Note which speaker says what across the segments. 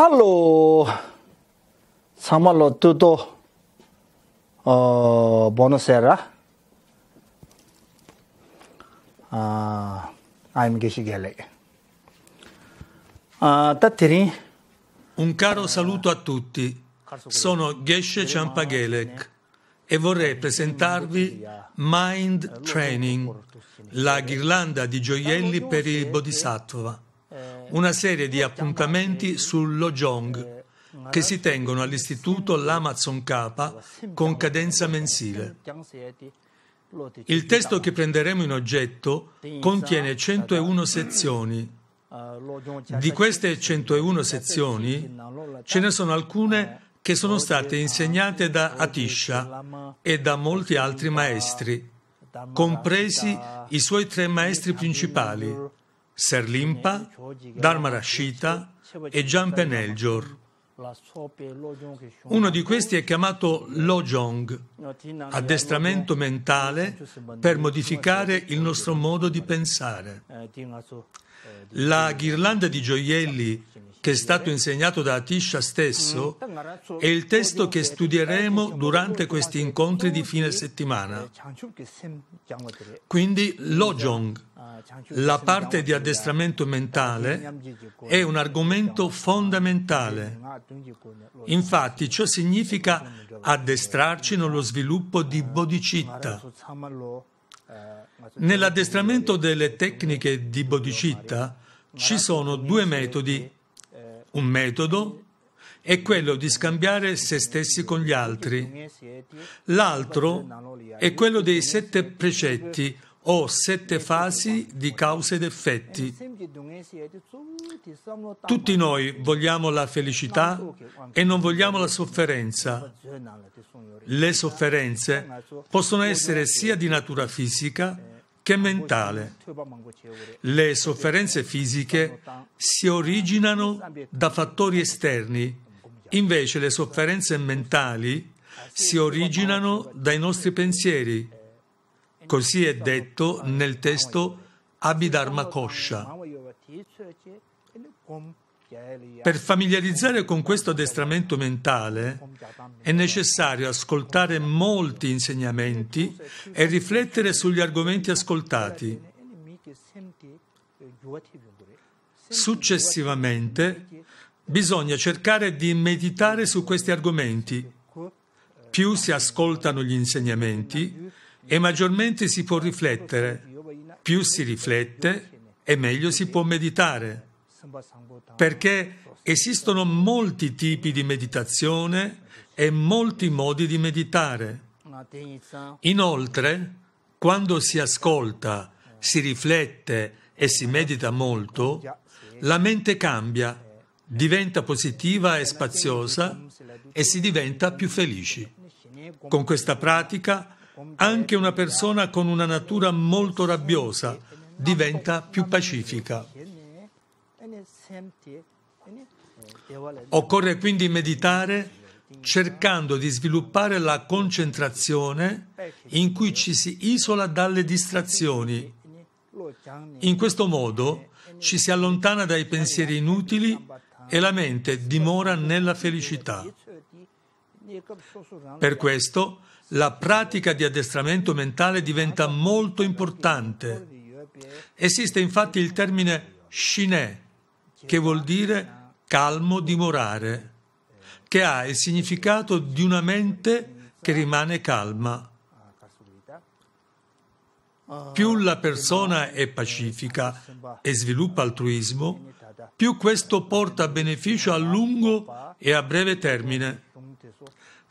Speaker 1: Hallo. Samalo tutto. Oh, buonasera. Uh, I'm Gishigele. Uh, tattiri. Un caro saluto a tutti. Sono Geshe Champagelek e vorrei presentarvi Mind Training, la ghirlanda di gioielli per il Bodhisattva una serie di appuntamenti sul Lojong che si tengono all'istituto L'Amazon K con cadenza mensile. Il testo che prenderemo in oggetto contiene 101 sezioni. Di queste 101 sezioni ce ne sono alcune che sono state insegnate da Atisha e da molti altri maestri, compresi i suoi tre maestri principali, Serlimpa, Rashita e Giampeneljor. Uno di questi è chiamato Lojong, addestramento mentale per modificare il nostro modo di pensare. La ghirlanda di gioielli che è stato insegnato da Atisha stesso è il testo che studieremo durante questi incontri di fine settimana. Quindi Lojong,
Speaker 2: la parte
Speaker 1: di addestramento mentale, è un argomento fondamentale Infatti ciò significa addestrarci nello sviluppo di bodhicitta. Nell'addestramento delle tecniche di bodhicitta ci sono due metodi. Un metodo è quello di scambiare se stessi con gli altri. L'altro è quello dei sette precetti o sette fasi di cause ed effetti. Tutti noi vogliamo la felicità e non vogliamo la sofferenza. Le sofferenze possono essere sia di natura fisica che mentale. Le sofferenze fisiche si originano da fattori esterni, invece le sofferenze mentali si originano dai nostri pensieri Così è detto nel testo Abhidharma Kosha. Per familiarizzare con questo addestramento mentale è necessario ascoltare molti insegnamenti e riflettere sugli argomenti ascoltati. Successivamente bisogna cercare di meditare su questi argomenti. Più si ascoltano gli insegnamenti, e maggiormente si può riflettere. Più si riflette e meglio si può meditare, perché esistono molti tipi di meditazione e molti modi di meditare. Inoltre, quando si ascolta, si riflette e si medita molto, la mente cambia, diventa positiva e spaziosa e si diventa più felici. Con questa pratica anche una persona con una natura molto rabbiosa diventa più pacifica. Occorre quindi meditare cercando di sviluppare la concentrazione in cui ci si isola dalle distrazioni. In questo modo ci si allontana dai pensieri inutili e la mente dimora nella felicità. Per questo la pratica di addestramento mentale diventa molto importante. Esiste infatti il termine shiné, che vuol dire calmo dimorare, che ha il significato di una mente che rimane calma. Più la persona è pacifica e sviluppa altruismo, più questo porta beneficio a lungo e a breve termine.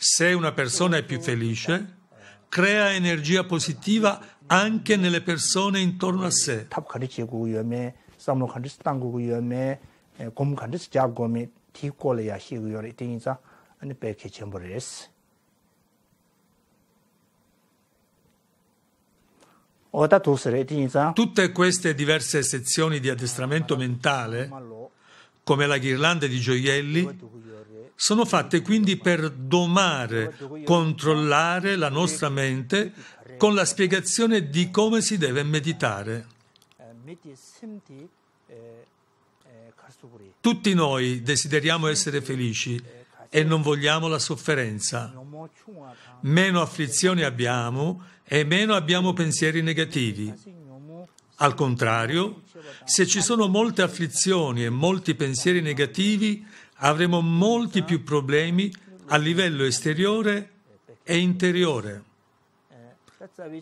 Speaker 1: Se una persona è più felice, crea energia positiva anche nelle persone intorno a sé. Tutte queste diverse sezioni di addestramento mentale come la ghirlanda di gioielli, sono fatte quindi per domare, controllare la nostra mente con la spiegazione di come si deve meditare. Tutti noi desideriamo essere felici e non vogliamo la sofferenza. Meno afflizioni abbiamo e meno abbiamo pensieri negativi. Al contrario, se ci sono molte afflizioni e molti pensieri negativi, avremo molti più problemi a livello esteriore e interiore.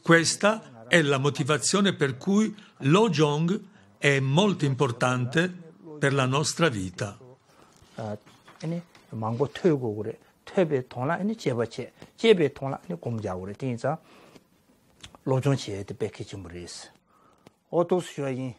Speaker 1: Questa è la motivazione per cui Lo Jong è molto importante per la nostra vita. Lo Jong otuz şoyin.